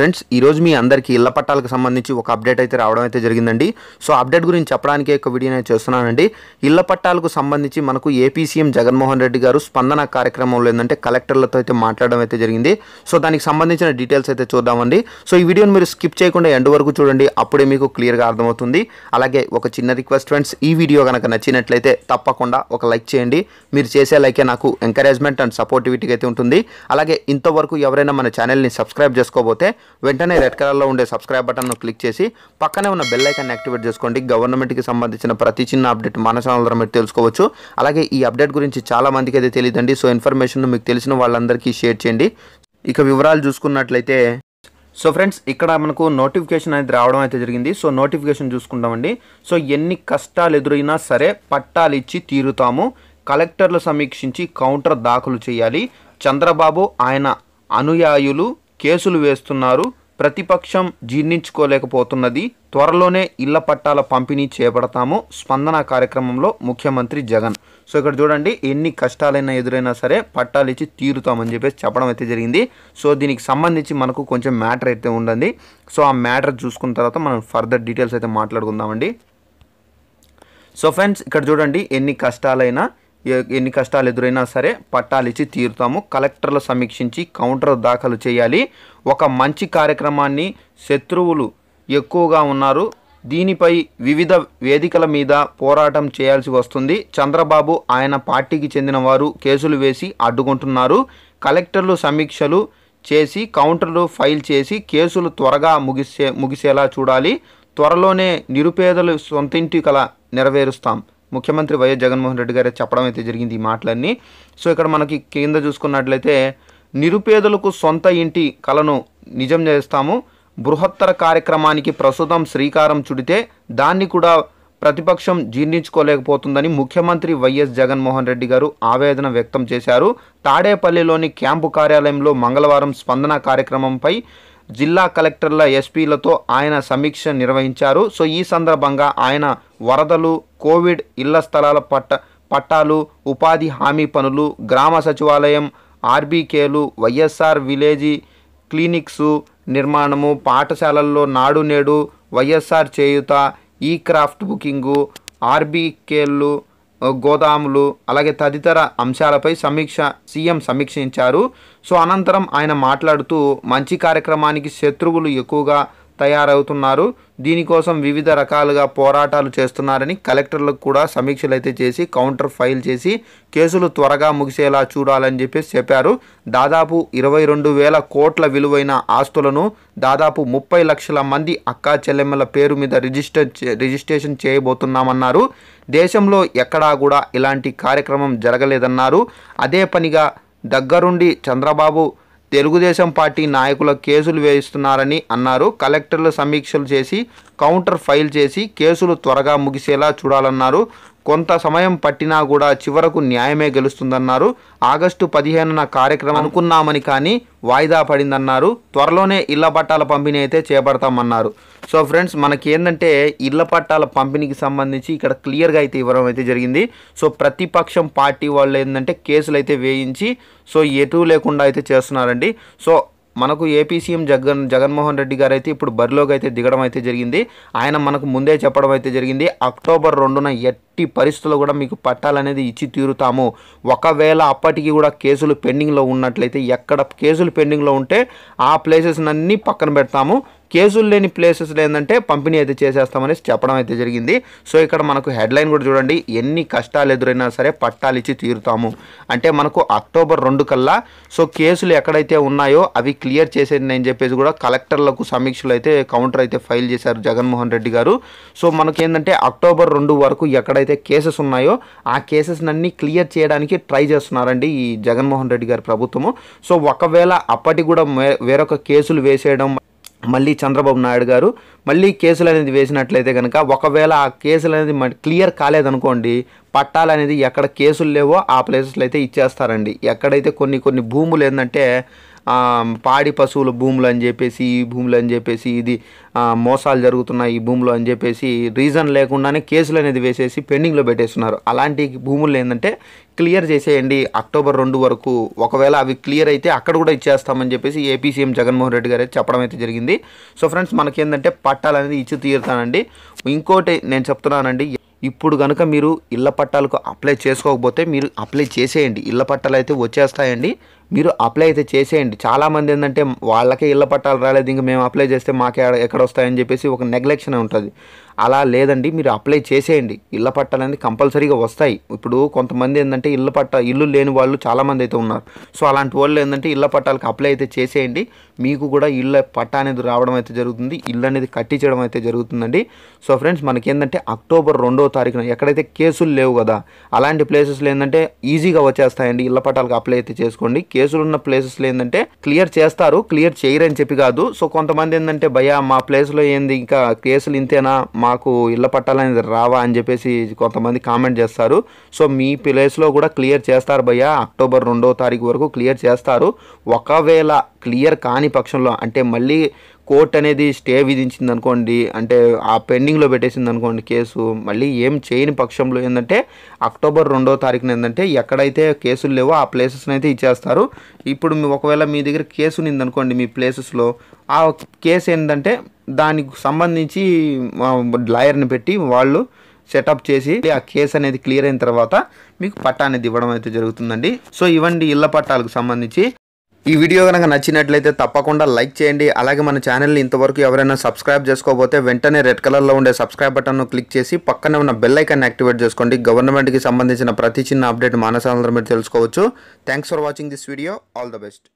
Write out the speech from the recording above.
friends ఈరోజు మీ అందరికీ ఇళ్ల పట్టాలకు సంబంధించి ఒక అప్డేట్ అయితే రావడం అయితే జరిగిందండి సో అప్డేట్ గురించి చెప్పడానికి ఒక వీడియో నేను చేస్తున్నానండి ఇళ్ల పట్టాలకు సంబంధించి మనకు ఏపీ సీఎం జగన్మోహన్ రెడ్డి గారు స్పందన కార్యక్రమంలో ఏంటంటే కలెక్టర్లతో అయితే మాట్లాడడం అయితే జరిగింది సో దానికి సంబంధించిన డీటెయిల్స్ అయితే చూద్దామండి సో ఈ వీడియోని మీరు స్కిప్ చేయకుండా ఎండ్ వరకు చూడండి అప్పుడే మీకు క్లియర్గా అర్థమవుతుంది అలాగే ఒక చిన్న రిక్వెస్ట్ ఫ్రెండ్స్ ఈ వీడియో కనుక నచ్చినట్లయితే తప్పకుండా ఒక లైక్ చేయండి మీరు చేసే లైకే నాకు ఎంకరేజ్మెంట్ అండ్ సపోర్టివిటీగా అయితే ఉంటుంది అలాగే ఇంతవరకు ఎవరైనా మన ఛానల్ని సబ్స్క్రైబ్ చేసుకోబోతే వెంటనే రెడ్ కలర్లో ఉండే సబ్స్క్రైబ్ బటన్ను క్లిక్ చేసి పక్కనే ఉన్న బెల్ ఐకాన్ని యాక్టివేట్ చేసుకోండి గవర్నమెంట్కి సంబంధించిన ప్రతి చిన్న అప్డేట్ మన ఛానల్ ద్వారా మీరు తెలుసుకోవచ్చు అలాగే ఈ అప్డేట్ గురించి చాలా మందికి అయితే తెలియదండి సో ఇన్ఫర్మేషన్ మీకు తెలిసిన వాళ్ళందరికీ షేర్ చేయండి ఇక వివరాలు చూసుకున్నట్లయితే సో ఫ్రెండ్స్ ఇక్కడ మనకు నోటిఫికేషన్ అనేది రావడం అయితే జరిగింది సో నోటిఫికేషన్ చూసుకుంటామండి సో ఎన్ని కష్టాలు ఎదురైనా సరే పట్టాలు ఇచ్చి తీరుతాము కలెక్టర్లు సమీక్షించి కౌంటర్ దాఖలు చేయాలి చంద్రబాబు ఆయన అనుయాయులు కేసులు వేస్తున్నారు ప్రతిపక్షం జీర్ణించుకోలేకపోతున్నది త్వరలోనే ఇళ్ల పట్టాల పంపిణీ చేపడతాము స్పందన కార్యక్రమంలో ముఖ్యమంత్రి జగన్ సో ఇక్కడ చూడండి ఎన్ని కష్టాలైనా ఎదురైనా సరే పట్టాలు ఇచ్చి తీరుతామని చెప్పేసి చెప్పడం అయితే జరిగింది సో దీనికి సంబంధించి మనకు కొంచెం మ్యాటర్ అయితే ఉండండి సో ఆ మ్యాటర్ చూసుకున్న తర్వాత మనం ఫర్దర్ డీటెయిల్స్ అయితే మాట్లాడుకుందామండి సో ఫ్రెండ్స్ ఇక్కడ చూడండి ఎన్ని కష్టాలైనా ఎన్ని కష్టాలు ఎదురైనా సరే పట్టాలిచ్చి తీరుతాము కలెక్టర్లు సమీక్షించి కౌంటర్ దాఖలు చేయాలి ఒక మంచి కార్యక్రమాన్ని శత్రువులు ఎక్కువగా ఉన్నారు దీనిపై వివిధ వేదికల మీద పోరాటం చేయాల్సి వస్తుంది చంద్రబాబు ఆయన పార్టీకి చెందిన వారు కేసులు వేసి అడ్డుకుంటున్నారు కలెక్టర్లు సమీక్షలు చేసి కౌంటర్లు ఫైల్ చేసి కేసులు త్వరగా ముగిసే ముగిసేలా చూడాలి త్వరలోనే నిరుపేదలు సొంతింటి కల నెరవేరుస్తాం ముఖ్యమంత్రి వైఎస్ జగన్మోహన్ రెడ్డి గారే చెప్పడం అయితే జరిగింది ఈ మాటలన్నీ సో ఇక్కడ మనకి కింద చూసుకున్నట్లయితే నిరుపేదలకు సొంత ఇంటి కలను నిజం చేస్తాము బృహత్తర కార్యక్రమానికి ప్రస్తుతం శ్రీకారం చుడితే దాన్ని కూడా ప్రతిపక్షం జీర్ణించుకోలేకపోతుందని ముఖ్యమంత్రి వైఎస్ జగన్మోహన్ రెడ్డి గారు ఆవేదన వ్యక్తం చేశారు తాడేపల్లిలోని క్యాంపు కార్యాలయంలో మంగళవారం స్పందన కార్యక్రమంపై జిల్లా కలెక్టర్ల ఎస్పీలతో ఆయన సమీక్ష నిర్వహించారు సో ఈ సందర్భంగా ఆయన వరదలు కోవిడ్ ఇళ్ల స్థలాల పట్ట పట్టాలు ఉపాధి హామీ పనులు గ్రామ సచివాలయం ఆర్బీకేలు వైఎస్ఆర్ విలేజీ క్లినిక్స్ నిర్మాణము పాఠశాలల్లో నాడు నేడు వైఎస్ఆర్ చేయుత ఈ క్రాఫ్ట్ బుకింగు ఆర్బీకేళ్ళు గోదాములు అలాగే తదితర అంశాలపై సమీక్ష సీఎం సమీక్షించారు సో అనంతరం ఆయన మాట్లాడుతూ మంచి కార్యక్రమానికి శత్రువులు ఎక్కువగా తయారవుతున్నారు దీనికోసం వివిధ రకాలుగా పోరాటాలు చేస్తున్నారని కలెక్టర్లకు కూడా సమీక్షలు అయితే చేసి కౌంటర్ ఫైల్ చేసి కేసులు త్వరగా ముగిసేలా చూడాలని చెప్పేసి చెప్పారు దాదాపు ఇరవై రెండు వేల కోట్ల విలువైన ఆస్తులను దాదాపు ముప్పై లక్షల మంది అక్కా చెల్లెమ్మల పేరు మీద రిజిస్టర్ రిజిస్ట్రేషన్ చేయబోతున్నామన్నారు దేశంలో ఎక్కడా కూడా ఇలాంటి కార్యక్రమం జరగలేదన్నారు అదే పనిగా దగ్గరుండి చంద్రబాబు తెలుగుదేశం పార్టీ నాయకుల కేసులు వేయిస్తున్నారని అన్నారు కలెక్టర్లు సమీక్షలు చేసి కౌంటర్ ఫైల్ చేసి కేసులు త్వరగా ముగిసేలా చూడాలన్నారు కొంత సమయం పట్టినా కూడా చివరకు న్యాయమే గెలుస్తుందన్నారు ఆగస్టు పదిహేనున కార్యక్రమం అనుకున్నామని కానీ వాయిదా పడిందన్నారు త్వరలోనే ఇళ్ల పట్టాల పంపిణీ అయితే చేపడతామన్నారు సో ఫ్రెండ్స్ మనకి ఏంటంటే ఇళ్ల పట్టాల పంపిణీకి సంబంధించి ఇక్కడ క్లియర్గా అయితే ఇవ్వడం అయితే జరిగింది సో ప్రతిపక్షం పార్టీ వాళ్ళు ఏంటంటే కేసులు అయితే వేయించి సో ఎటు లేకుండా అయితే చేస్తున్నారండి సో మనకు ఏపీ సీఎం జగన్ జగన్మోహన్ రెడ్డి గారు అయితే ఇప్పుడు బరిలోకి అయితే దిగడం అయితే జరిగింది ఆయన మనకు ముందే చెప్పడం అయితే జరిగింది అక్టోబర్ రెండున ఎట్ ఎట్టి పరిస్థితుల్లో కూడా మీకు పట్టాలనేది ఇచ్చి తీరుతాము ఒకవేళ అప్పటికి కూడా కేసులు పెండింగ్లో ఉన్నట్లయితే ఎక్కడ కేసులు పెండింగ్లో ఉంటే ఆ ప్లేసెస్ అన్ని పక్కన పెడతాము కేసులు లేని ప్లేసెస్ ఏంటంటే పంపిణీ అయితే చేసేస్తామనేసి చెప్పడం అయితే జరిగింది సో ఇక్కడ మనకు హెడ్లైన్ కూడా చూడండి ఎన్ని కష్టాలు ఎదురైనా సరే పట్టాలు ఇచ్చి తీరుతాము అంటే మనకు అక్టోబర్ రెండు కల్లా సో కేసులు ఎక్కడైతే ఉన్నాయో అవి క్లియర్ చేసేది అని చెప్పేసి కూడా కలెక్టర్లకు సమీక్షలు అయితే కౌంటర్ అయితే ఫైల్ చేశారు జగన్మోహన్ రెడ్డి గారు సో మనకేంటంటే అక్టోబర్ రెండు వరకు ఎక్కడైతే ఏవైతే కేసెస్ ఉన్నాయో ఆ కేసెస్నన్నీ క్లియర్ చేయడానికి ట్రై చేస్తున్నారండి ఈ జగన్మోహన్ రెడ్డి గారి ప్రభుత్వము సో ఒకవేళ అప్పటి కూడా వేరొక కేసులు వేసేయడం మళ్ళీ చంద్రబాబు నాయుడు గారు మళ్ళీ కేసులు అనేది వేసినట్లయితే కనుక ఒకవేళ ఆ కేసులు అనేది క్లియర్ కాలేదనుకోండి పట్టాలు అనేది ఎక్కడ కేసులు లేవో ఆ ప్లేసెస్లో అయితే ఇచ్చేస్తారండి ఎక్కడైతే కొన్ని కొన్ని భూములు ఏంటంటే పాడి పశువుల భూములు అని చెప్పేసి ఈ భూములు అని చెప్పేసి ఇది మోసాలు జరుగుతున్నాయి ఈ భూములు అని చెప్పేసి రీజన్ లేకుండానే కేసులు అనేది వేసేసి పెండింగ్లో పెట్టేస్తున్నారు అలాంటి భూములు ఏంటంటే క్లియర్ చేసేయండి అక్టోబర్ రెండు వరకు ఒకవేళ అవి క్లియర్ అయితే అక్కడ కూడా ఇచ్చేస్తామని చెప్పేసి ఏపీ సీఎం జగన్మోహన్ రెడ్డి గారు చెప్పడం అయితే జరిగింది సో ఫ్రెండ్స్ మనకేంటంటే పట్టాలు అనేది ఇచ్చి తీరుతానండి ఇంకోటి నేను చెప్తున్నానండి ఇప్పుడు కనుక మీరు ఇళ్ళ పట్టాలకు అప్లై చేసుకోకపోతే మీరు అప్లై చేసేయండి ఇళ్ళ పట్టాలు అయితే వచ్చేస్తాయండి మీరు అప్లై అయితే చేసేయండి చాలామంది ఏంటంటే వాళ్ళకే ఇళ్ళ పట్టాలు రాలేదు ఇంకా మేము అప్లై చేస్తే మాకే ఎక్కడ వస్తాయని చెప్పేసి ఒక నెగ్లెక్షన్ ఉంటుంది అలా లేదండి మీరు అప్లై చేసేయండి ఇళ్ళ పట్టాలు అనేది కంపల్సరీగా వస్తాయి ఇప్పుడు కొంతమంది ఏంటంటే ఇళ్ళ పట్ట ఇల్లు లేని వాళ్ళు చాలామంది అయితే ఉన్నారు సో అలాంటి వాళ్ళు ఏంటంటే ఇళ్ళ పట్టాలకు అప్లై అయితే చేసేయండి మీకు కూడా ఇళ్ళ పట్ట అనేది రావడం అయితే జరుగుతుంది ఇల్లు అనేది కట్టించడం అయితే జరుగుతుందండి సో ఫ్రెండ్స్ మనకి ఏంటంటే అక్టోబర్ రెండవ తారీఖున ఎక్కడైతే కేసులు లేవు కదా అలాంటి ప్లేసెస్లో ఏంటంటే ఈజీగా వచ్చేస్తాయండి ఇళ్ల పట్టాలకు అప్లై అయితే చేసుకోండి కేసులు ఉన్న ప్లేసెస్లో ఏంటంటే క్లియర్ చేస్తారు క్లియర్ చేయరని చెప్పి కాదు సో కొంతమంది ఏంటంటే భయ మా ప్లేస్లో ఏంది ఇంకా కేసులు ఇంతేనా మా మాకు ఇళ్ళ పట్టాలు అనేది రావా అని చెప్పేసి కొంతమంది కామెంట్ చేస్తారు సో మీ ప్లేస్లో కూడా క్లియర్ చేస్తారు భయ్య అక్టోబర్ రెండో తారీఖు వరకు క్లియర్ చేస్తారు ఒకవేళ క్లియర్ కాని పక్షంలో అంటే మళ్ళీ కోర్ట్ అనేది స్టే విధించింది అనుకోండి అంటే ఆ పెండింగ్లో పెట్టేసింది అనుకోండి కేసు మళ్ళీ ఏం చేయని పక్షంలో ఏంటంటే అక్టోబర్ రెండో తారీఖున ఏంటంటే ఎక్కడైతే కేసులు లేవో ఆ ప్లేసెస్ని అయితే ఇచ్చేస్తారు ఇప్పుడు ఒకవేళ మీ దగ్గర కేసు ఉందనుకోండి మీ ప్లేసెస్లో ఆ కేసు ఏంటంటే దానికి సంబంధించి లాయర్ని పెట్టి వాళ్ళు సెటప్ చేసి ఆ కేసు అనేది క్లియర్ అయిన తర్వాత మీకు పట్టా అనేది ఇవ్వడం అయితే జరుగుతుందండి సో ఇవ్వండి ఇళ్ల పట్టాలకు సంబంధించి ఈ వీడియో కనుక నచ్చినట్లయితే తప్పకుండా లైక్ చేయండి అలాగే మన ఛానల్ని ఇంతవరకు ఎవరైనా సబ్స్క్రైబ్ చేసుకోకపోతే వెంటనే రెడ్ కలర్లో ఉండే సబ్స్క్రైబ్ బటన్ను క్లిక్ చేసి పక్కన ఉన్న బెల్ ఐకాన్ యాక్టివేట్ చేసుకోండి గవర్నమెంట్కి సంబంధించిన ప్రతి చిన్న అప్డేట్ మానసాలందరూ మీరు తెలుసుకోవచ్చు thanks for watching this video all the best